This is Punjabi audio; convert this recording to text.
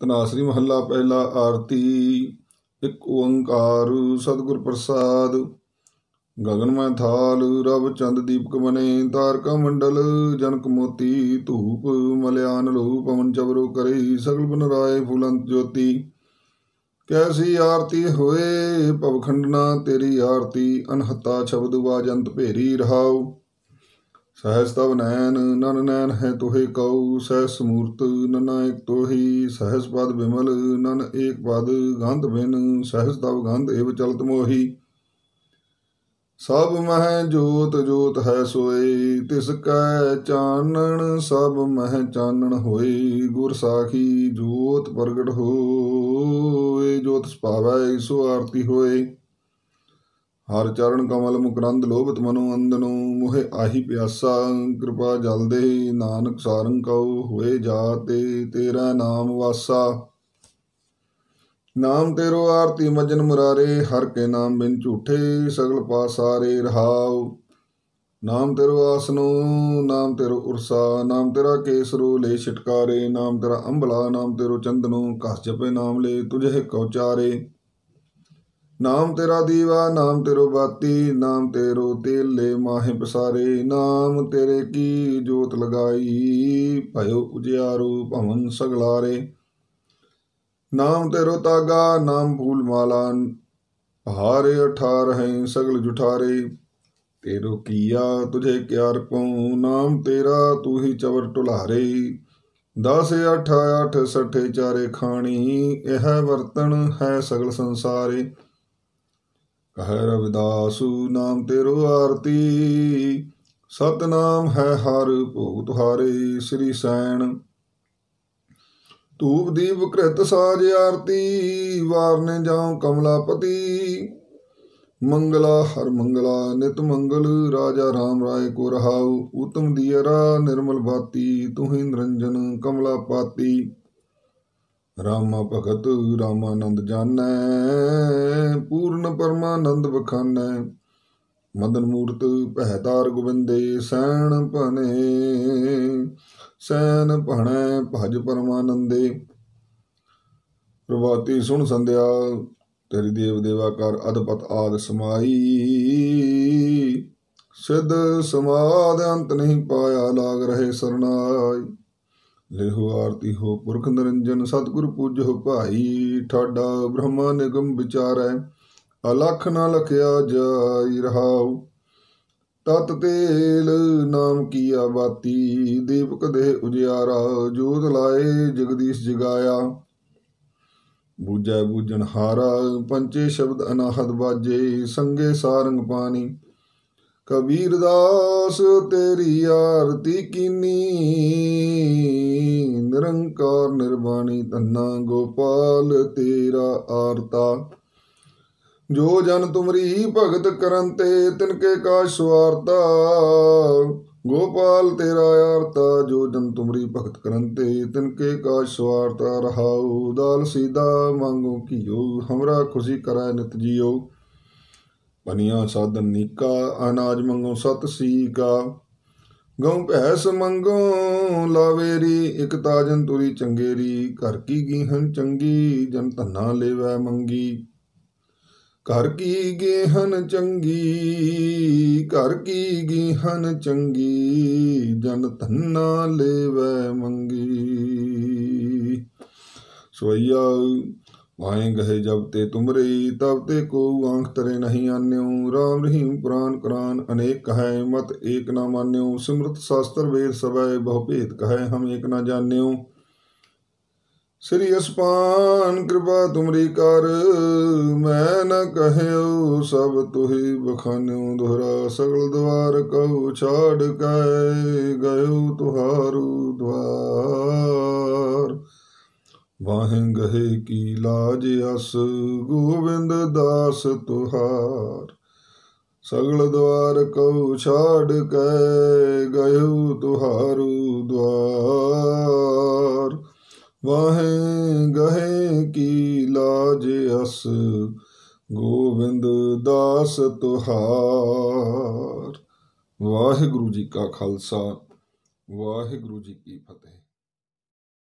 ਤਨਾਸਰੀ ਮਹੱਲਾ ਪਹਿਲਾ ਆਰਤੀ ਇੱਕ ਓੰਕਾਰ ਸਤਿਗੁਰ ਪ੍ਰਸਾਦ ਗਗਨ ਮੈਂ ਥਾਲ ਰਬ ਚੰਦ ਦੀਪਕ ਬਨੇ ਤਾਰਕਾ ਮੰਡਲ ਜਨਕ ਮੋਤੀ ਧੂਪ ਮਲਿਆਨ ਲੋਹ ਪਵਨ ਚਵਰੋ ਕਰੇ ਸਗਲ ਬਨ ਰਾਏ ਫੁਲੰਤ ਜੋਤੀ ਕੈਸੀ ਆਰਤੀ ਹੋਏ ਭਵਖੰਡਨਾ ਤੇਰੀ ਆਰਤੀ ਅਨਹਤਾ ਸ਼ਬਦ ਵਾਜੰਤ ਭੇਰੀ ਰਹਾਉ ਸਹਜ ਤਵ ਨੈਣ ਨਨ ਨੈਨ ਹੈ ਤੋਹੇ ਕਉ ਸਹਿ ਸਮੂਰਤ ਨਨ ਏਕ ਤੋਹੀ ਸਹਜ ਪਦ ਬਿਮਲ ਨਨ ਏਕ ਪਦ ਗੰਧ ਬਿਨ ਸਹਜ ਤਵ ਗੰਧ ਏਵ ਚਲਤ ਮੋਹੀ ਸਭ ਮਹਿ ਜੋਤ ਜੋਤ ਹੈ ਸੋਏ ਤਿਸ ਕੈ ਚਾਨਣ ਸਭ ਮਹਿ ਚਾਨਣ ਹੋਏ ਗੁਰ ਸਾਖੀ ਜੋਤ ਪ੍ਰਗਟ ਹੋਏ ਜੋਤ ਸਪਾਵੈ ਸੋ ਆਰਤੀ ਹੋਏ ਹਰ ਚਰਨ ਕਮਲ ਮੁਕਰੰਦ ਲੋਭਤ ਮਨੋ ਅੰਦਨੋ ਮੋਹਿ ਆਹੀ ਪਿਆਸਾ ਕਿਰਪਾ ਜਲ ਦੇ ਨਾਨਕ ਸਾਰੰ ਕਉ ਹੋਏ ਜਾਤੇ ਤੇਰਾ ਨਾਮ ਵਾਸਾ ਨਾਮ ਤੇਰੋ ਆਰਤੀ ਮਜਨ ਮੁਰਾਰੇ ਹਰ ਕੇ ਨਾਮ ਬਿਨ ਝੂਠੇ ਸਗਲ ਪਾਸਾਰੇ ਰਹਾਉ ਨਾਮ ਤੇਰੋ ਆਸਨੋ ਨਾਮ ਤੇਰੋ ਉਰਸਾ ਨਾਮ ਤੇਰਾ ਕੇਸਰੋ ਲੈ ਛਟਕਾਰੇ ਨਾਮ ਤੇਰਾ ਅੰਬਲਾ ਨਾਮ ਤੇਰੋ ਚੰਦਨੋ ਕਸ ਜਪੇ ਨਾਮ ਲੈ ਤੁਝੇ ਕਉਚਾਰੇ ਨਾਮ ਤੇਰਾ ਦੀਵਾ ਨਾਮ ਤੇਰੋ ਬਾਤੀ ਨਾਮ ਤੇਰੋ ਤੇਲੇ ਮਾਹੇ ਪਸਾਰੇ ਨਾਮ ਤੇਰੇ ਕੀ ਜੋਤ ਲਗਾਈ ਭਇਓ ਉਜਿਆਰੂ ਭਵਨ ਸਗਲਾਰੇ ਨਾਮ ਤੇਰੋ ਤਾਗਾ ਨਾਮ ਫੂਲ ਮਾਲਾ ਹਾਰੇ ਅਠਾਰ ਹੈ ਸਗਲ ਜੁਠਾਰੇ ਤੇਰੋ ਕੀਆ ਤੁਝੇ ਕਿਆਰ ਕੋ ਨਾਮ ਤੇਰਾ ਤੂੰ ਹੀ ਚਵਰ ਟੁਲਾਰੇ 10 8 8 ਸੱਠੇ ਖਾਣੀ ਇਹ ਵਰਤਨ ਹੈ ਸਗਲ ਸੰਸਾਰੇ ਕਹੈ ਰਵਿਦਾਸ ਨਾਮ ਤੇਰੋ ਆਰਤੀ ਸਤਨਾਮ ਹੈ ਹਰ ਭੋਗ ਤੁਹਾਰੇ ਸ੍ਰੀ ਸੈਣ ਧੂਪ ਦੀਪ ਕ੍ਰਿਤ ਸਾਜ ਆਰਤੀ ਵਾਰਨੇ ਜਾਉ ਕਮਲਾਪਤੀ ਮੰਗਲਾ ਹਰ ਮੰਗਲਾ ਨਿਤ ਮੰਗਲ ਰਾਜਾ ਰਾਮ ਰਾਏ ਕੋ ਰਹਾਉ ਉਤਮ ਦੀਰਾ ਨਿਰਮਲ ਬਾਤੀ ਤੁਹੀ ਨਿਰੰਜਨ ਕਮਲਾ ਪਾਤੀ ਰਾਮ ਭਗਤ ਰਾਮ ਆਨੰਦ ਜਾਣੈ ਪੂਰਨ ਪਰਮਾਨੰਦ ਬਖਾਨੈ ਮਦਨ ਮੂਰਤ ਪਹਿਤਾਰ ਗੋਬਿੰਦੇ ਸੈਣ ਭਣੇ ਸੈਣ ਭਣੈ ਭਜ ਪਰਮਾਨੰਦੇ ਪ੍ਰਭਾਤੀ ਸੁਣ ਸੰਧਿਆ ਤੇਰੀ ਦੇਵ ਦੇਵਾ ਕਰ ਅਦਪਤ ਆਦ ਸਮਾਈ ਸਿਧ ਸਮਾਦ ਅੰਤ ਨਹੀਂ ਪਾਇਆ ਲਾਗ ਰਹੇ ਸਰਨਾਈ ਲੇਹੁ ਆਰਤੀ ਹੋ ਪੁਰਖ ਨਿਰੰਜਨ ਸਤਿਗੁਰ ਪੂਜੋ ਭਾਈ ਠਾਡਾ ਬ੍ਰਹਮਾ ਨਿਗਮ ਵਿਚਾਰੈ ਅਲਖ ਨ ਲਖਿਆ ਜਾਈ ਰਹਾਉ ਤਤ ਤੇਲ ਨਾਮ ਕੀ ਆਬਾਤੀ ਦੀਪਕ ਦੇ ਉਜਿਆਰਾ ਜੋਤ ਲਾਏ ਜਗਦੀਸ਼ ਜਗਾਇਆ ਬੂਜੈ ਬੂਜਨ ਹਾਰਾ ਪੰਚੇ ਸ਼ਬਦ ਅਨਾਹਦ ਬਾਜੇ ਸੰਗੇ ਸਾਰੰਗ ਪਾਣੀ ਕਬੀਰ ਦਾਸ ਤੇਰੀ ਆਰਤੀ ਕੀਨੀ ਨਿਰੰਕਾਰ ਨਿਰਵਾਣੀ ਤੰਨਾ ਗੋਪਾਲ ਤੇਰਾ ਆਰਤਾ ਜੋ ਜਨ ਤੁਮਰੀ ਭਗਤ ਕਰਨ ਤੇ ਤਿਨ ਕੇ ਕਾ ਸਵਾਰਤਾ ਗੋਪਾਲ ਤੇਰਾ ਆਰਤਾ ਜੋ ਜਨ ਤੁਮਰੀ ਭਗਤ ਕਰਨ ਤੇ ਤਿਨ ਕੇ ਕਾ ਸਵਾਰਤਾ ਰਹਾਉ ਦਾਲ ਸੀਦਾ ਮੰਗੋ ਕੀਓ ਹਮਰਾ ਖੁਸ਼ੀ ਕਰੈ ਨਿਤ ਜੀਓ ਪਨੀਆਂ ਸਾਧ ਨੀਕਾ ਅਨਾਜ ਮੰਗੋ ਸਤ ਸੀਕਾ ਗਉ ਭੈਸ ਮੰਗੋ ਲਾਵੇਰੀ ਇਕ ਤਾਜਨ ਤੁਰੀ ਚੰਗੇਰੀ ਘਰ ਕੀ ਗੀਹਨ ਚੰਗੀ ਜਨ ਧੰਨਾ ਲੇਵੈ ਮੰਗੀ ਘਰ ਕੀ ਗੀਹਨ ਚੰਗੀ ਘਰ ਕੀ ਗੀਹਨ ਚੰਗੀ ਜਨ ਧੰਨਾ ਲੇਵੈ ਮੰਗੀ ਸੋਈਆ ਵਾਹੇ ਗਹੇ ਜਬ ਤੇ ਤੁਮਰੀ ਤਬ ਤੇ ਕੋ ਆਂਖ ਤਰੇ ਨਹੀਂ ਆਨਿਉ ਰਾਮ ਰਹੀਮ ਪ੍ਰਾਨ ਕਰਾਨ ਅਨੇਕ ਹੈ ਮਤ ਏਕ ਨਾ ਮਾਨਿਉ ਸਿਮਰਤ ਸਾਸਤਰ ਵੇਦ ਸਭੈ ਬਹੁ ਭੇਦ ਕਹੈ ਹਮ ਏਕ ਨਾ ਜਾਣਿਉ ਸ੍ਰੀ ਅਸਪਾਨ ਕਿਰਪਾ ਤੁਮਰੀ ਕਰ ਮੈਂ ਨ ਕਹਿਉ ਸਭ ਤੁਹੀ ਬਖਾਨਿਉ ਦੁਹਰਾ ਸਗਲ ਦਵਾਰ ਕਉ ਛਾੜ ਕੈ ਗਇਉ ਤੁਹਾਰੂ ਦਵਾਰ ਵਾਹਿੰ ਗਹੇ ਕੀ ਲਾਜ ਅਸ ਗੋਬਿੰਦ ਦਾਸ ਤੁਹਾਰ ਸਗਲ ਦਵਾਰ ਕਉ ਛਾੜ ਕੈ ਗਇਉ ਤੁਹਾਰੂ ਦਵਾਰ ਵਾਹਿੰ ਗਹੇ ਕੀ ਲਾਜ ਅਸ ਗੋਬਿੰਦ ਦਾਸ ਤੁਹਾਰ ਵਾਹਿਗੁਰੂ ਜੀ ਕਾ ਖਾਲਸਾ ਵਾਹਿਗੁਰੂ ਜੀ ਕੀ ਫਤਿਹ